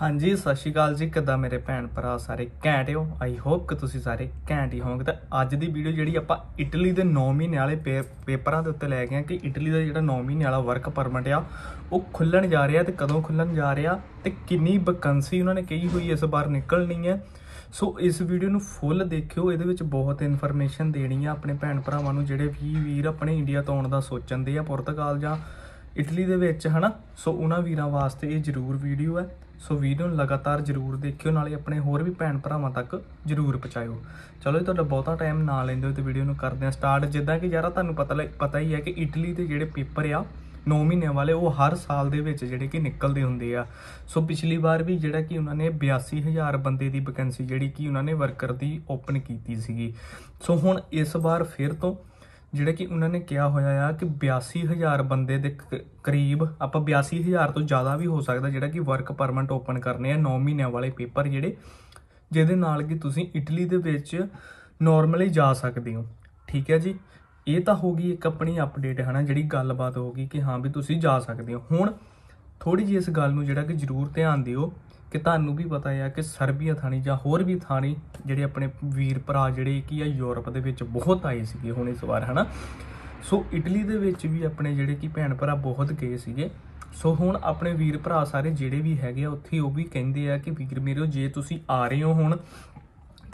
ਹਾਂਜੀ ਸਤਿ ਸ਼੍ਰੀ ਅਕਾਲ ਜੀ ਕਿੱਦਾਂ ਮੇਰੇ ਭੈਣ ਭਰਾ ਸਾਰੇ ਘੈਂਟ ਹੋ ਆਈ ਹੋਪ ਕਿ ਤੁਸੀਂ ਸਾਰੇ ਘੈਂਟ ਹੀ ਹੋਵੋਗੇ ਤਾਂ ਅੱਜ ਦੀ ਵੀਡੀਓ ਜਿਹੜੀ ਆਪਾਂ ਇਟਲੀ ਦੇ 9 ਮਹੀਨੇ ਵਾਲੇ ਪੇਪਰਾਂ ਦੇ ਉੱਤੇ ਲੈ ਗਏ ਆ ਕਿ ਇਟਲੀ ਦਾ ਜਿਹੜਾ 9 ਮਹੀਨੇ ਵਾਲਾ ਵਰਕ ਪਰਮਿਟ ਆ ਉਹ ਖੁੱਲਣ ਜਾ ਰਿਹਾ ਤੇ ਕਦੋਂ ਖੁੱਲਣ ਜਾ ਰਿਹਾ ਤੇ ਕਿੰਨੀ ਵੈਕੈਂਸੀ ਉਹਨਾਂ ਨੇ ਕਹੀ ਹੋਈ ਇਸ ਵਾਰ ਨਿਕਲਣੀ ਹੈ ਸੋ ਇਸ ਵੀਡੀਓ ਨੂੰ ਫੁੱਲ ਦੇਖਿਓ ਇਹਦੇ ਵਿੱਚ ਬਹੁਤ ਇਨਫੋਰਮੇਸ਼ਨ ਦੇਣੀ ਆ ਆਪਣੇ ਭੈਣ ਭਰਾਵਾਂ ਨੂੰ ਜਿਹੜੇ ਵੀ ਵੀਰ ਆਪਣੇ ਇੰਡੀਆ ਤੋਂ ਆਉਣ ਦਾ ਸੋਚਣਦੇ ਆ ਪੁਰਤਗਾਲ ਜਾਂ ਇਟਲੀ ਦੇ ਵਿੱਚ ਹਨਾ ਸੋ ਉਹਨਾਂ ਵੀਰਾਂ ਵਾਸਤੇ ਇਹ ਜ਼ਰੂਰ ਵੀਡੀਓ ਹੈ ਸੋ ਵੀਡੀਓ ਨੂੰ ਲਗਾਤਾਰ ਜ਼ਰੂਰ ਦੇਖਿਓ ਨਾਲੇ ਆਪਣੇ ਹੋਰ ਵੀ ਭੈਣ ਭਰਾਵਾਂ ਤੱਕ ਜ਼ਰੂਰ ਪਹੁੰਚਾਇਓ ਚਲੋ ਜੀ ਤੁਹਾਡਾ ਬਹੁਤਾ ਟਾਈਮ ਨਾ ਲੈਂਦੇ ਹੋ ਤੇ ਵੀਡੀਓ ਨੂੰ ਕਰਦੇ ਆ ਸਟਾਰਟ ਜਿੱਦਾਂ ਕਿ ਯਾਰਾ ਤੁਹਾਨੂੰ ਪਤਾ ਪਤਾ ਹੀ ਹੈ ਕਿ ਇਟਲੀ ਦੇ ਜਿਹੜੇ ਪੇਪਰ ਆ 9 ਮਹੀਨੇ ਵਾਲੇ ਉਹ ਹਰ ਸਾਲ ਦੇ ਵਿੱਚ ਜਿਹੜੇ ਕਿ ਨਿਕਲਦੇ ਹੁੰਦੇ ਆ ਸੋ ਪਿਛਲੀ ਵਾਰ ਵੀ ਜਿਹੜਾ ਕਿ ਉਹਨਾਂ ਨੇ 82000 ਬੰਦੇ ਦੀ ਵੈਕੈਂਸੀ ਜਿਹੜੀ ਕਿ ਉਹਨਾਂ ਨੇ ਵਰਕਰ ਦੀ ਓਪਨ ਕੀਤੀ ਸੀਗੀ ਸੋ ਹੁਣ ਇਸ ਵਾਰ ਫਿਰ ਤੋਂ ਜਿਹੜਾ ਕਿ ਉਹਨਾਂ ਨੇ ਕਿਹਾ ਹੋਇਆ ਆ ਕਿ 82000 ਬੰਦੇ ਦੇ ਕਰੀਬ ਆਪਾਂ 82000 ਤੋਂ ਜ਼ਿਆਦਾ ਵੀ ਹੋ ਸਕਦਾ ਜਿਹੜਾ ਕਿ ਵਰਕ ਪਰਮਿਟ ਓਪਨ ਕਰਨੇ ਆ 9 ਮਹੀਨਿਆਂ ਵਾਲੇ ਪੇਪਰ ਜਿਹੜੇ ਜਿਹਦੇ ਨਾਲ ਕਿ ਤੁਸੀਂ ਇਟਲੀ ਦੇ ਵਿੱਚ ਨਾਰਮਲੀ ਜਾ ਸਕਦੇ ਹੋ ਠੀਕ ਹੈ ਜੀ ਇਹ ਤਾਂ ਹੋ ਗਈ ਇੱਕ ਆਪਣੀ ਅਪਡੇਟ ਹੈ ਨਾ ਜਿਹੜੀ ਗੱਲਬਾਤ ਹੋ ਗਈ ਕਿ ਹਾਂ ਵੀ ਤੁਸੀਂ ਜਾ ਸਕਦੇ ਹੋ ਹੁਣ ਥੋੜੀ ਜਿਹੀ ਇਸ ਗੱਲ ਨੂੰ ਜਿਹੜਾ ਕਿ ਜ਼ਰੂਰ ਧਿਆਨ ਦਿਓ ਕਿ ਤੁਹਾਨੂੰ ਵੀ ਪਤਾ ਹੈ ਕਿ ਸਰਬੀਆ ਥਾਣੀ ਜਾਂ ਹੋਰ ਵੀ ਥਾਣੀ ਜਿਹੜੇ ਆਪਣੇ ਵੀਰ ਭਰਾ ਜਿਹੜੇ ਕੀ ਆ ਯੂਰਪ ਦੇ ਵਿੱਚ ਬਹੁਤ ਆਏ ਸੀਗੇ ਹੁਣ ਇਸ ਵਾਰ ਹਨਾ ਸੋ ਇਟਲੀ ਦੇ ਵਿੱਚ ਵੀ ਆਪਣੇ ਜਿਹੜੇ ਕੀ ਭੈਣ ਭਰਾ ਬਹੁਤ ਗਏ ਸੀਗੇ ਸੋ ਹੁਣ ਆਪਣੇ ਵੀਰ ਭਰਾ ਸਾਰੇ ਜਿਹੜੇ ਵੀ ਹੈਗੇ ਆ ਉੱਥੇ ਉਹ ਵੀ ਕਹਿੰਦੇ ਆ ਕਿ ਵੀਰ ਮੇਰੋ ਜੇ ਤੁਸੀਂ ਆ ਰਹੇ ਹੋ ਹੁਣ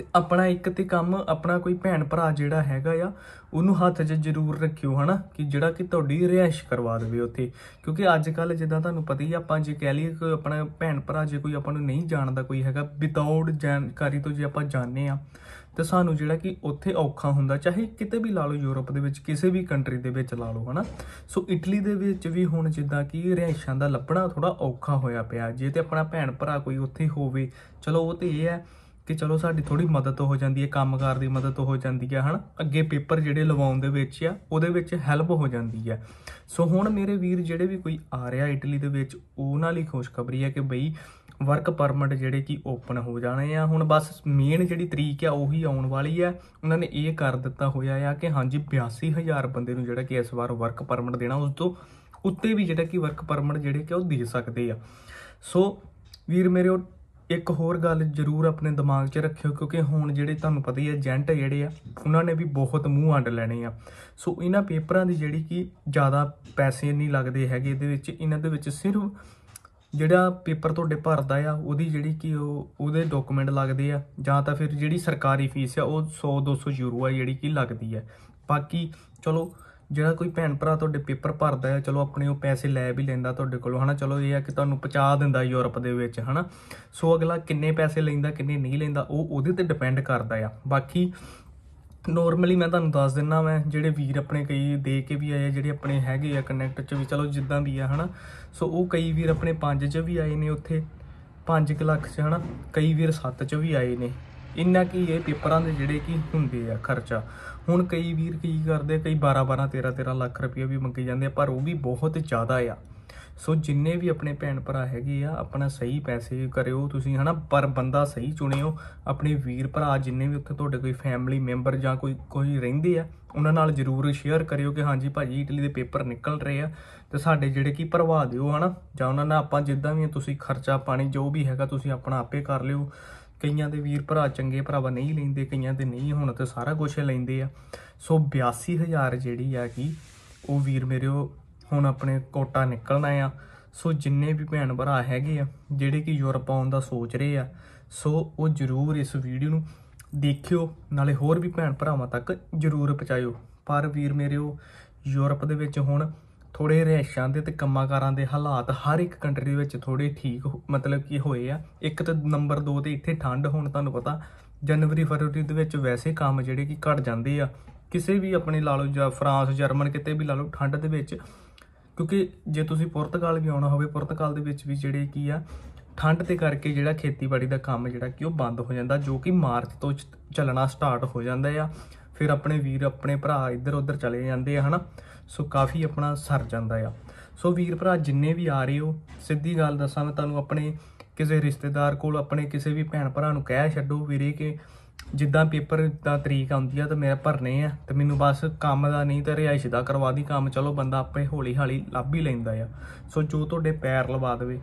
ਤੇ ਆਪਣਾ ਇੱਕ ਤੇ ਕੰਮ ਆਪਣਾ ਕੋਈ ਭੈਣ ਭਰਾ ਜਿਹੜਾ ਹੈਗਾ ਆ ਉਹਨੂੰ ਹੱਥ 'ਚ ਜ਼ਰੂਰ ਰੱਖਿਓ ਹਨਾ ਕਿ ਜਿਹੜਾ ਕਿ ਤੁਹਾਡੀ ਰਿਹائش ਕਰਵਾ ਦੇਵੇ ਉੱਥੇ ਕਿਉਂਕਿ ਅੱਜ ਕੱਲ ਜਿੱਦਾਂ ਤੁਹਾਨੂੰ ਪਤਾ ਹੀ ਆਪਾਂ ਜੇ ਕਹਿ ਲਈਏ ਕਿ ਆਪਣਾ ਭੈਣ ਭਰਾ ਜੇ ਕੋਈ ਆਪਾਂ ਨੂੰ ਨਹੀਂ ਜਾਣਦਾ ਕੋਈ ਹੈਗਾ ਵਿਦਆਊਟ ਜਾਣਕਾਰੀ ਤੋਂ ਜੇ ਆਪਾਂ ਜਾਣਦੇ ਆ ਤੇ ਸਾਨੂੰ ਜਿਹੜਾ ਕਿ ਉੱਥੇ ਔਖਾ ਹੁੰਦਾ ਚਾਹੇ ਕਿਤੇ ਵੀ ਲਾ ਲਓ ਯੂਰਪ ਦੇ ਵਿੱਚ ਕਿਸੇ ਵੀ ਕੰਟਰੀ ਦੇ ਵਿੱਚ ਲਾ ਲਓ ਹਨਾ ਸੋ ਇਟਲੀ ਦੇ ਵਿੱਚ ਵੀ ਹੁਣ ਜਿੱਦਾਂ ਕਿ ਰਿਹائشਾਂ ਦਾ ਲੱਭਣਾ ਥੋੜਾ ਔਖਾ ਹੋਇਆ ਪਿਆ ਜੇ ਤੇ ਆਪਣਾ ਭੈਣ ਭਰਾ ਕੋਈ ਉੱਥੇ ਹੋਵੇ ਚਲੋ ਉਹ ਤੇ ਇਹ ਹੈ ਤੇ ਚਲੋ ਸਾਡੀ ਥੋੜੀ ਮਦਦ ਹੋ ਜਾਂਦੀ ਹੈ ਕੰਮਕਾਰ ਦੀ ਮਦਦ ਹੋ ਜਾਂਦੀ ਹੈ ਹਨ ਅੱਗੇ ਪੇਪਰ ਜਿਹੜੇ ਲਵਾਉਣ ਦੇ ਵਿੱਚ ਆ ਉਹਦੇ ਵਿੱਚ ਹੈਲਪ ਹੋ ਜਾਂਦੀ ਹੈ ਸੋ ਹੁਣ ਮੇਰੇ ਵੀਰ ਜਿਹੜੇ ਵੀ ਕੋਈ ਆ ਰਿਹਾ ਇਟਲੀ ਦੇ ਵਿੱਚ ਉਹਨਾਂ ਲਈ ਖੁਸ਼ਖਬਰੀ ਹੈ ਕਿ ਬਈ ਵਰਕ ਪਰਮਿਟ ਜਿਹੜੇ ਕੀ ਓਪਨ ਹੋ ਜਾਣੇ ਆ ਹੁਣ ਬਸ ਮੇਨ ਜਿਹੜੀ ਤਰੀਕ ਆ ਉਹੀ ਆਉਣ ਵਾਲੀ ਆ ਉਹਨਾਂ ਨੇ ਇਹ ਕਰ ਦਿੱਤਾ ਹੋਇਆ ਆ ਕਿ ਹਾਂਜੀ 82000 ਬੰਦੇ ਨੂੰ ਜਿਹੜਾ ਕਿ ਇਸ ਵਾਰ ਵਰਕ ਪਰਮਿਟ ਦੇਣਾ ਉਸ ਤੋਂ ਉੱਤੇ ਵੀ ਜਿਹੜਾ ਕਿ ਵਰਕ ਪਰਮਿਟ ਜਿਹੜੇ ਕਿ ਉਹ ਦੇ ਸਕਦੇ ਆ ਸੋ ਵੀਰ ਮੇਰੇ ਉਹ ਇੱਕ ਹੋਰ ਗੱਲ ਜ਼ਰੂਰ ਆਪਣੇ ਦਿਮਾਗ 'ਚ ਰੱਖਿਓ ਕਿਉਂਕਿ ਹੁਣ ਜਿਹੜੇ ਤੁਹਾਨੂੰ ਪਤਾ ਹੀ ਹੈ ਏਜੰਟ ਜਿਹੜੇ ਆ ਉਹਨਾਂ ਨੇ ਵੀ ਬਹੁਤ ਮੂੰਹ ਅੰਡ ਲੈਣੇ ਆ ਸੋ ਇਹਨਾਂ ਪੇਪਰਾਂ ਦੀ ਜਿਹੜੀ ਕਿ ਜ਼ਿਆਦਾ ਪੈਸੇ ਨਹੀਂ ਲੱਗਦੇ ਹੈਗੇ ਇਹਦੇ ਵਿੱਚ ਇਹਨਾਂ ਦੇ ਵਿੱਚ ਸਿਰਫ ਜਿਹੜਾ ਪੇਪਰ ਤੁਹਾਡੇ ਭਰਦਾ ਆ ਉਹਦੀ ਜਿਹੜੀ ਕਿ ਉਹ ਉਹਦੇ ਡਾਕੂਮੈਂਟ ਲੱਗਦੇ ਆ ਜਾਂ ਤਾਂ ਫਿਰ ਜਿਹੜੀ ਸਰਕਾਰੀ ਫੀਸ ਆ ਉਹ 100 200 ਯੂਰੋ ਆ ਜਿਹੜੀ ਕਿ ਲੱਗਦੀ ਆ ਬਾਕੀ ਚਲੋ ਜਿਹੜਾ ਕੋਈ ਭੈਣ ਭਰਾ ਤੁਹਾਡੇ ਪੇਪਰ ਭਰਦਾ ਹੈ ਚਲੋ ਆਪਣੇ ਉਹ ਪੈਸੇ ਲੈ ਵੀ ਲੈਂਦਾ ਤੁਹਾਡੇ ਕੋਲੋਂ ਹਨਾ ਚਲੋ ਇਹ ਆ ਕਿ ਤੁਹਾਨੂੰ ਪਹੁੰਚਾ ਦਿੰਦਾ ਯੂਰਪ ਦੇ ਵਿੱਚ ਹਨਾ ਸੋ ਅਗਲਾ ਕਿੰਨੇ ਪੈਸੇ ਲੈਂਦਾ ਕਿੰਨੇ ਨਹੀਂ ਲੈਂਦਾ ਉਹ ਉਹਦੇ ਤੇ ਡਿਪੈਂਡ ਕਰਦਾ ਆ ਬਾਕੀ ਨੋਰਮਲੀ ਮੈਂ ਤੁਹਾਨੂੰ ਦੱਸ ਦਿੰਨਾ ਮੈਂ ਜਿਹੜੇ ਵੀਰ ਆਪਣੇ ਕਈ ਦੇ ਕੇ ਵੀ ਆਏ ਆ ਜਿਹੜੇ ਆਪਣੇ ਹੈਗੇ ਆ ਕਨੈਕਟ ਚ ਵੀ ਚਲੋ ਜਿੱਦਾਂ ਵੀ ਆ ਹਨਾ ਸੋ ਉਹ ਕਈ ਵੀਰ ਆਪਣੇ 5 ਚ ਵੀ ਆਏ ਨੇ ਉੱਥੇ 5 ਲੱਖ ਚ ਹਨਾ ਕਈ ਵੀਰ 7 ਚ ਵੀ ਆਏ ਨੇ ਇੰਨਾ ਕੀ ਇਹ ਪੇਪਰਾਂ ਦੇ ਜਿਹੜੇ ਕੀ ਹੁੰਦੇ ਆ ਖਰਚਾ ਹੁਣ ਕਈ ਵੀਰ ਕੀ ਕਰਦੇ ਕਈ 12 12 13 13 ਲੱਖ ਰੁਪਏ ਵੀ ਮੰਗੇ ਜਾਂਦੇ ਆ ਪਰ ਉਹ ਵੀ ਬਹੁਤ ਜ਼ਿਆਦਾ ਆ ਸੋ ਜਿੰਨੇ ਵੀ ਆਪਣੇ ਭੈਣ ਭਰਾ ਹੈਗੇ ਆ ਆਪਣਾ ਸਹੀ ਪੈਸੇ ਕਰਿਓ ਤੁਸੀਂ ਹਨਾ ਪਰ ਬੰਦਾ ਸਹੀ ਚੁਣਿਓ ਆਪਣੇ ਵੀਰ ਭਰਾ ਜਿੰਨੇ ਵੀ ਉੱਥੇ ਤੁਹਾਡੇ ਕੋਈ ਫੈਮਿਲੀ ਮੈਂਬਰ ਜਾਂ ਕੋਈ ਕੋਈ ਰਹਿੰਦੇ ਆ ਉਹਨਾਂ ਨਾਲ ਜਰੂਰ ਸ਼ੇਅਰ ਕਰਿਓ ਕਿ ਹਾਂਜੀ ਭਾਜੀ ਇਟਲੀ ਦੇ ਪੇਪਰ ਨਿਕਲ ਰਹੇ ਆ ਤੇ ਸਾਡੇ ਜਿਹੜੇ ਕੀ ਭਰਵਾ ਦਿਓ ਹਨਾ ਜਾਂ ਉਹਨਾਂ ਨਾਲ ਆਪਾਂ ਜਿੱਦਾਂ ਵੀ ਤੁਸੀਂ ਖਰਚਾ ਪਾਣੀ ਜੋ ਵੀ ਹੈਗਾ ਤੁਸੀਂ ਆਪਣਾ ਆਪੇ ਕਰ ਲਿਓ ਕਈਆਂ ਦੇ ਵੀਰ ਭਰਾ ਚੰਗੇ ਭਰਾਵਾ ਨਹੀਂ ਲੈਂਦੇ ਕਈਆਂ ਦੇ ਨਹੀਂ ਹੁਣ ਤੇ ਸਾਰਾ ਕੁਝ ਲੈਂਦੇ ਆ ਸੋ 82000 ਜਿਹੜੀ ਆ ਕਿ ਉਹ ਵੀਰ ਮੇਰੇ ਹੁਣ ਆਪਣੇ ਕੋਟਾ ਨਿਕਲਣਾ ਆ ਸੋ ਜਿੰਨੇ ਵੀ ਭੈਣ ਭਰਾ ਹੈਗੇ ਆ ਜਿਹੜੇ ਕਿ ਯੂਰਪ ਆਉਣ ਦਾ ਸੋਚ ਰਹੇ ਆ ਸੋ ਉਹ ਜਰੂਰ ਇਸ ਵੀਡੀਓ ਨੂੰ ਦੇਖਿਓ ਨਾਲੇ ਹੋਰ ਵੀ ਭੈਣ ਭਰਾਵਾਂ ਤੱਕ ਜਰੂਰ ਪਹੁੰਚਾਇਓ ਪਰ ਵੀਰ ਮੇਰੇ ਯੂਰਪ ਦੇ ਵਿੱਚ ਹੁਣ ਥੋੜੇ ਰੇਸ਼ਾਂ ਦੇ ਤੇ ਕੰਮਕਾਰਾਂ ਦੇ ਹਾਲਾਤ ਹਰ ਇੱਕ ਕੰਟਰੀ ਵਿੱਚ ਥੋੜੇ ਠੀਕ ਮਤਲਬ ਕੀ ਹੋਏ ਆ ਇੱਕ ਤੇ ਨੰਬਰ 2 ਤੇ ਇੱਥੇ ਠੰਡ ਹੋਣ ਤੁਹਾਨੂੰ ਪਤਾ ਜਨਵਰੀ ਫਰਵਰੀ ਦੇ ਵਿੱਚ ਵੈਸੇ ਕੰਮ ਜਿਹੜੇ ਕਿ ਘਟ ਜਾਂਦੇ ਆ ਕਿਸੇ ਵੀ ਆਪਣੇ ਲਾ ਲਓ ਜਾਂ ਫਰਾਂਸ ਜਰਮਨ ਕਿਤੇ ਵੀ ਲਾ ਲਓ ਠੰਡ ਦੇ ਵਿੱਚ ਕਿਉਂਕਿ ਜੇ ਤੁਸੀਂ ਪੁਰਤਗਾਲ ਵੀ ਆਉਣਾ ਹੋਵੇ ਪੁਰਤਗਾਲ ਦੇ ਵਿੱਚ ਵੀ ਜਿਹੜੇ ਕੀ ਆ ਠੰਡ ਤੇ ਕਰਕੇ ਜਿਹੜਾ ਖੇਤੀਬਾੜੀ ਦਾ ਕੰਮ ਜਿਹੜਾ ਕਿ ਉਹ ਬੰਦ ਹੋ ਜਾਂਦਾ ਜੋ ਕਿ ਮਾਰਚ ਤੋਂ ਚੱਲਣਾ ਸਟਾਰਟ ਹੋ ਜਾਂਦਾ ਆ ਫਿਰ ਆਪਣੇ ਵੀਰ ਆਪਣੇ ਭਰਾ ਇੱਧਰ ਉੱਧਰ ਚਲੇ ਜਾਂਦੇ ਆ ਹਨਾ ਸੋ ਕਾਫੀ ਆਪਣਾ ਸਰ ਜਾਂਦਾ ਆ ਸੋ ਵੀਰ ਭਰਾ ਜਿੰਨੇ ਵੀ ਆ ਰਹੇ ਹੋ ਸਿੱਧੀ ਗੱਲ ਦੱਸਾਂ ਮੈਂ ਤੁਹਾਨੂੰ ਆਪਣੇ ਕਿਸੇ ਰਿਸ਼ਤੇਦਾਰ ਕੋਲ ਆਪਣੇ ਕਿਸੇ ਵੀ ਭੈਣ ਭਰਾ ਨੂੰ ਕਹਿ ਛੱਡੋ ਵੀਰੇ ਕਿ ਜਿੱਦਾਂ ਪੇਪਰ ਦਾ ਤਰੀਕ ਆਉਂਦੀ ਆ ਤਾਂ ਮੈਂ ਭਰਨੇ ਆ ਤੇ ਮੈਨੂੰ ਬਸ ਕੰਮ ਦਾ ਨਹੀਂ ਤੇ ਰਿਹਾਇਸ਼ ਦਾ ਕਰਵਾ ਦੀ ਕੰਮ ਚਲੋ ਬੰਦਾ ਆਪੇ ਹੌਲੀ ਹੌਲੀ ਲੱਭ ਹੀ ਲੈਂਦਾ ਆ ਸੋ ਜੋ ਤੁਹਾਡੇ ਪੈਰ ਲਵਾ ਦੇਵੇ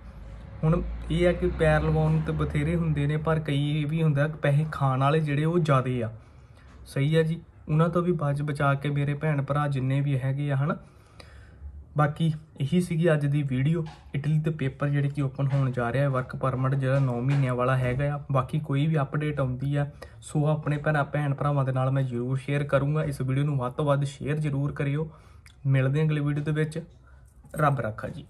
ਹੁਣ ਇਹ ਆ ਕਿ ਪੈਰ ਲਵਾਉਣ ਤੇ ਬਥੇਰੇ ਹੁੰਦੇ ਨੇ ਪਰ ਕਈ ਵੀ ਹੁੰਦਾ ਕਿ ਪੈਸੇ ਖਾਣ ਵਾਲੇ ਜਿਹੜੇ ਉਹ ਜ਼ਿਆਦੇ ਆ ਸਹੀ ਹੈ ਜੀ ਉਹਨਾਂ ਤੋਂ ਵੀ ਬਚ ਬਚਾ ਕੇ ਮੇਰੇ ਭੈਣ ਭਰਾ ਜਿੰਨੇ ਵੀ ਹੈਗੇ ਆ ਹਨ ਬਾਕੀ ਇਹੀ ਸੀਗੀ ਅੱਜ ਦੀ ਵੀਡੀਓ ਇਟਲੀ ਦੇ ਪੇਪਰ ਜਿਹੜੇ ਕਿ ਓਪਨ ਹੋਣ ਜਾ ਰਿਹਾ ਹੈ ਵਰਕ ਪਰਮਿਟ ਜਿਹੜਾ 9 ਮਹੀਨਿਆਂ ਵਾਲਾ ਹੈਗਾ ਆ ਬਾਕੀ ਕੋਈ ਵੀ ਅਪਡੇਟ ਆਉਂਦੀ ਆ ਸੋ ਆਪਣੇ ਭੈਣਾ ਭੈਣ ਭਰਾਵਾਂ ਦੇ ਨਾਲ ਮੈਂ ਜ਼ਰੂਰ ਸ਼ੇਅਰ ਕਰੂੰਗਾ ਇਸ ਵੀਡੀਓ ਨੂੰ ਵੱਧ ਤੋਂ ਵੱਧ ਸ਼ੇਅਰ ਜ਼ਰੂਰ ਕਰਿਓ ਮਿਲਦੇ ਹਾਂ ਅਗਲੀ ਵੀਡੀਓ ਦੇ ਵਿੱਚ ਰੱਬ ਰੱਖਾ ਜੀ